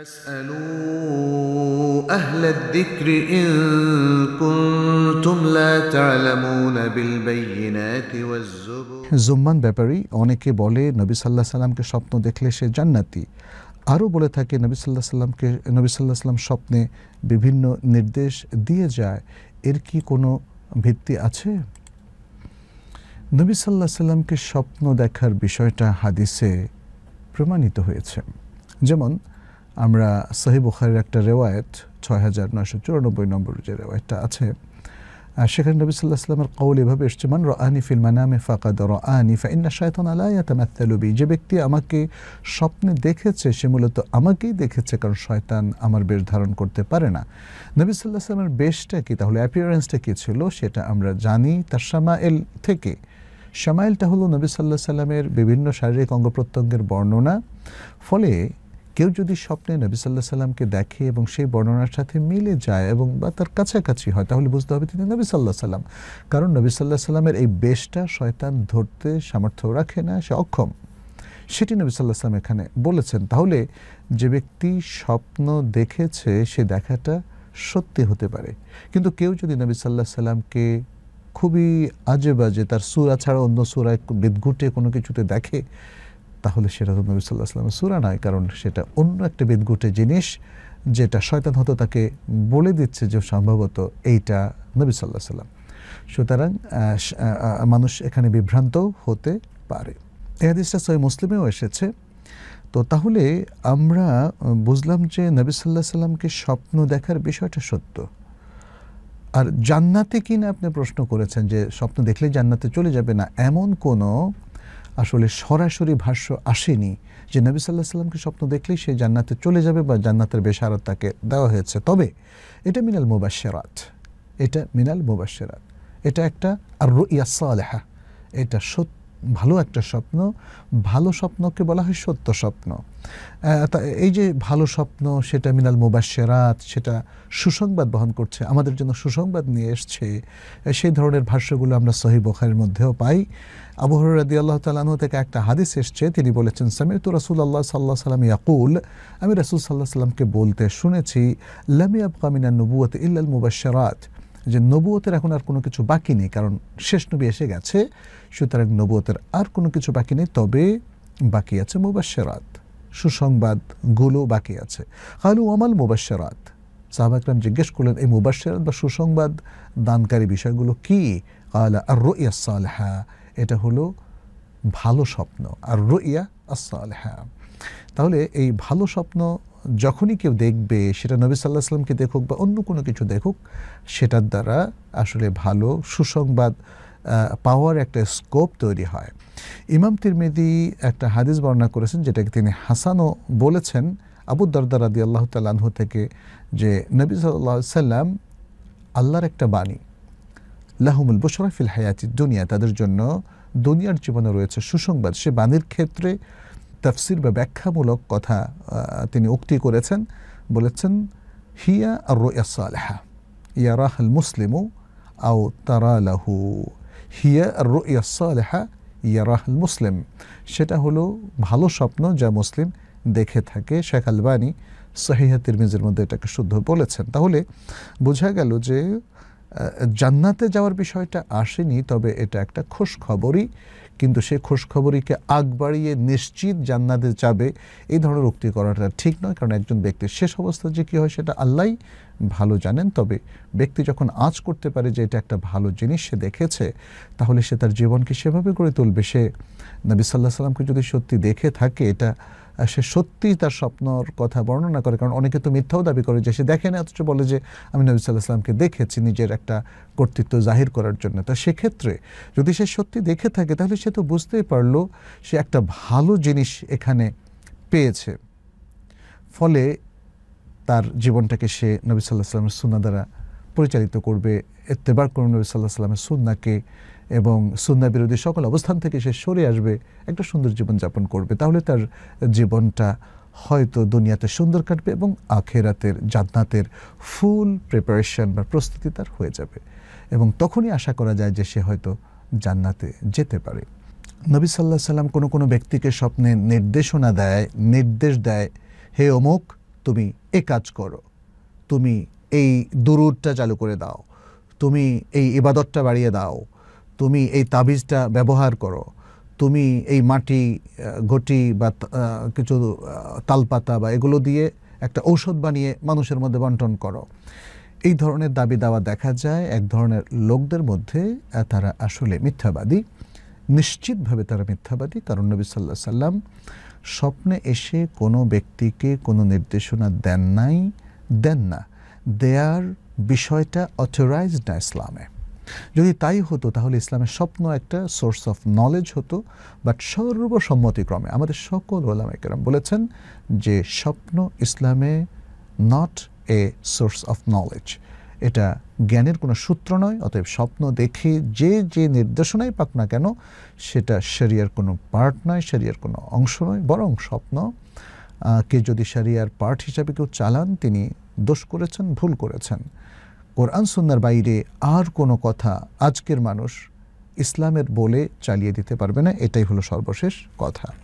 জুম্মান ব্যাপারী অনেকে বলে নবী সাল্লাহ সাল্লামকে স্বপ্ন দেখলে সে জান্নাতি আরও বলে থাকে নবী সাল্লাহ সাল্লামকে নবী সাল্লাহ সাল্লাম স্বপ্নে বিভিন্ন নির্দেশ দিয়ে যায় এর কি কোনো ভিত্তি আছে নবী সাল্লাহ সাল্লামকে স্বপ্ন দেখার বিষয়টা হাদিসে প্রমাণিত হয়েছে যেমন আমরা সহি বুখারের একটা রেওয়ায়ত ছয় হাজার নয়শো চুরানব্বই নম্বর যে রেওয়ায়তটা আছে সেখানে নবী সাল্লাহ সাল্লামের কৌল এভাবে এসছে মান রানি ফিল মানামে আনি ফা ইন্না শায়তন আলাই যে ব্যক্তি আমাকে স্বপ্নে দেখেছে সে মূলত আমাকেই দেখেছে কারণ শয়তান আমার বেশ ধারণ করতে পারে না নবী সাল্লাহ সাল্লামের বেশটা কী তাহলে অ্যাপিয়ারেন্সটা কী ছিল সেটা আমরা জানি তার সামায়েল থেকে সামাইলটা হলো নবী সাল্লাহ সাল্লামের বিভিন্ন শারীরিক অঙ্গ প্রত্যঙ্গের বর্ণনা ফলে কেউ যদি স্বপ্নে নবী সাল্লাহ সাল্লামকে দেখে এবং সেই বর্ণনার সাথে মিলে যায় এবং বা তার কাছাকাছি হয় তাহলে বুঝতে হবে তিনি নবী সাল্লাহ সাল্লাম কারণ নবী সাল্লাহ সাল্লামের এই বেশটা শয়তান ধরতে সামর্থ্য রাখে না সে অক্ষম সেটি নবী সাল্লাহ সাল্লাম এখানে বলেছেন তাহলে যে ব্যক্তি স্বপ্ন দেখেছে সে দেখাটা সত্যি হতে পারে কিন্তু কেউ যদি নবী সাল্লাহ সাল্লামকে খুবই আজে বাজে তার সুরা ছাড়া অন্য সুরায় বিদ্ঘুটে কোনো কিছুতে দেখে তাহলে সেটা তো নবী সাল্লাহ আসলামের সুরা নয় কারণ সেটা অন্য একটা বেদগুটে জিনিস যেটা শয়তান হতো তাকে বলে দিচ্ছে যে সম্ভবত এইটা নবী সাল্লাহ সাল্লাম সুতরাং মানুষ এখানে বিভ্রান্ত হতে পারে এ হাদিসটা সহি মুসলিমেও এসেছে তো তাহলে আমরা বুঝলাম যে নবী সাল্লাহ সাল্লামকে স্বপ্ন দেখার বিষয়টা সত্য আর জান্নাতে কিনা আপনি প্রশ্ন করেছেন যে স্বপ্ন দেখলে জান্নাতে চলে যাবে না এমন কোনো আসলে সরাসরি ভাষ্য আসেনি যে নবী সাল্লাহ সাল্লামকে স্বপ্ন দেখলেই সে জান্নাতে চলে যাবে বা জান্নাতের বেশারত তাকে দেওয়া হয়েছে তবে এটা মিনাল মুবাশেরাত এটা মিনাল মুবাশেরাত এটা একটা আর রুইয়া সালেহা এটা সত্য ভালো একটা স্বপ্ন ভালো স্বপ্নকে বলা হয় সত্য স্বপ্ন এই যে ভালো স্বপ্ন সেটা মিনাল মুবাশেরাত সেটা সুসংবাদ বহন করছে আমাদের জন্য সুসংবাদ নিয়ে এসছে সেই ধরনের ভাষ্যগুলো আমরা সহি বখারের মধ্যেও পাই আবহর রাদি আল্লাহ তালানহ থেকে একটা হাদিস এসছে তিনি বলেছেন সামির তো রসুল আল্লাহ সাল্লাহ সাল্লাম ইয়াকুল আমি রসুল সাল্লাহ সাল্লামকে বলতে শুনেছি লামি কামিনা নবুয়ত ইল্লাল মুবাসেরাত যে নবুয়তের এখন আর কোনো কিছু বাকি নেই কারণ শেষ নবী এসে গেছে সুতরাং নবুয়তের আর কোনো কিছু বাকি নেই তবে বাকি আছে সুসংবাদ সুসংবাদগুলো বাকি আছে কালু আমাল মুবাশ্বরাত সাহাবাকরাম জিজ্ঞেস করলেন এই মুবাশ্বরাত বা সুসংবাদ দানকারী বিষয়গুলো কি আলা আর রোয়া হ্যাঁ এটা হলো ভালো স্বপ্ন আর রোয়া হ্যাঁ তাহলে এই ভালো স্বপ্ন যখনই কেউ দেখবে সেটা নবী সাল্লাহ সাল্লামকে দেখুক বা অন্য কোনো কিছু দেখুক সেটার দ্বারা আসলে ভালো সুসংবাদ পাওয়ার একটা স্কোপ তৈরি হয় ইমাম তিরমেদি একটা হাদিস বর্ণনা করেছেন যেটাকে তিনি হাসানও বলেছেন আবু দরদার রাদি আল্লাহ তাল্লাহ থেকে যে নবী সাল্লাহ সাল্লাম আল্লাহর একটা বাণী লাহমুল বুশরা হায়াতি দুনিয়া তাদের জন্য দুনিয়ার জীবনে রয়েছে সুসংবাদ সে বাণীর ক্ষেত্রে তাফসির বা ব্যাখ্যামূলক কথা তিনি উক্তি করেছেন বলেছেন হিয়া আর রোয়া ইয়া ইয়ারাহ আল মুসলিমু আও তারালাহু হিয়া আর রোয়া ইয়া ইয়ারাহ আল মুসলিম সেটা হলো ভালো স্বপ্ন যা মুসলিম দেখে থাকে শেখ আলবানী সহিহা তিরমিজের মধ্যে এটাকে শুদ্ধ বলেছেন তাহলে বোঝা গেল যে জান্নাতে যাওয়ার বিষয়টা আসেনি তবে এটা একটা খুশখবরই খবরই কিন্তু সে খোঁজখবরিকে আগ বাড়িয়ে নিশ্চিত জান্নাতে যাবে এই ধরনের উক্তি করাটা ঠিক নয় কারণ একজন ব্যক্তির শেষ অবস্থা যে কী হয় সেটা আল্লাহ ভালো জানেন তবে ব্যক্তি যখন আজ করতে পারে যে এটা একটা ভালো জিনিস সে দেখেছে তাহলে সে তার জীবনকে সেভাবে গড়ে তুলবে সে নবী সাল্লাহ সাল্লামকে যদি সত্যি দেখে থাকে এটা সে সত্যিই তার স্বপ্নর কথা বর্ণনা করে কারণ অনেকে তো মিথ্যাও দাবি করে যে সে দেখে না অথচ বলে যে আমি নবী সাল্লাহ সাল্লামকে দেখেছি নিজের একটা কর্তৃত্ব জাহির করার জন্য তা সেক্ষেত্রে যদি সে সত্যি দেখে থাকে তাহলে সে তো বুঝতেই পারলো সে একটা ভালো জিনিস এখানে পেয়েছে ফলে তার জীবনটাকে সে নবী সাল্লাহ সাল্লামের সুন্না দ্বারা পরিচালিত করবে এতেবার করবে নবী সাল্লাহ সাল্লামের সুন্নাকে এবং সুন্না বিরোধী সকল অবস্থান থেকে সে সরে আসবে একটা সুন্দর জীবন করবে তাহলে তার জীবনটা হয়তো দুনিয়াতে সুন্দর কাটবে এবং আখেরাতের জান্নাতের ফুল প্রিপারেশন বা প্রস্তুতি তার হয়ে যাবে এবং তখনই আশা করা যায় যে সে হয়তো জান্নাতে যেতে পারে নবী সাল্লাহ সাল্লাম কোনো কোনো ব্যক্তিকে স্বপ্নে নির্দেশনা দেয় নির্দেশ দেয় হে অমুক তুমি এ কাজ করো তুমি এই দুরুদটা চালু করে দাও তুমি এই ইবাদতটা বাড়িয়ে দাও তুমি এই তাবিজটা ব্যবহার করো তুমি এই মাটি ঘটি বা কিছু তালপাতা বা এগুলো দিয়ে একটা ঔষধ বানিয়ে মানুষের মধ্যে বন্টন করো এই ধরনের দাবি দাওয়া দেখা যায় এক ধরনের লোকদের মধ্যে তারা আসলে মিথ্যাবাদী নিশ্চিতভাবে তারা মিথ্যাবাদী কারণ নবী সাল্লাহ সাল্লাম স্বপ্নে এসে কোনো ব্যক্তিকে কোনো নির্দেশনা দেন নাই দেন না দেয়ার বিষয়টা অথরাইজড না ইসলামে যদি তাই হতো তাহলে ইসলামের স্বপ্ন একটা সোর্স অফ নলেজ হতো বাট সর্বসম্মতিক্রমে আমাদের সকল ওলামাইকেরাম বলেছেন যে স্বপ্ন ইসলামে not a source of knowledge এটা জ্ঞানের কোনো সূত্র নয় অতএব স্বপ্ন দেখে যে যে নির্দেশনাই পাক না কেন সেটা শরিয়ার কোনো পার্ট নয় শরিয়ার কোনো অংশ নয় বরং স্বপ্ন কে যদি শরিয়ার পার্ট হিসাবে কেউ চালান তিনি দোষ করেছেন ভুল করেছেন কোরআন সুন্নার বাইরে আর কোনো কথা আজকের মানুষ ইসলামের বলে চালিয়ে দিতে পারবে না এটাই হলো সর্বশেষ কথা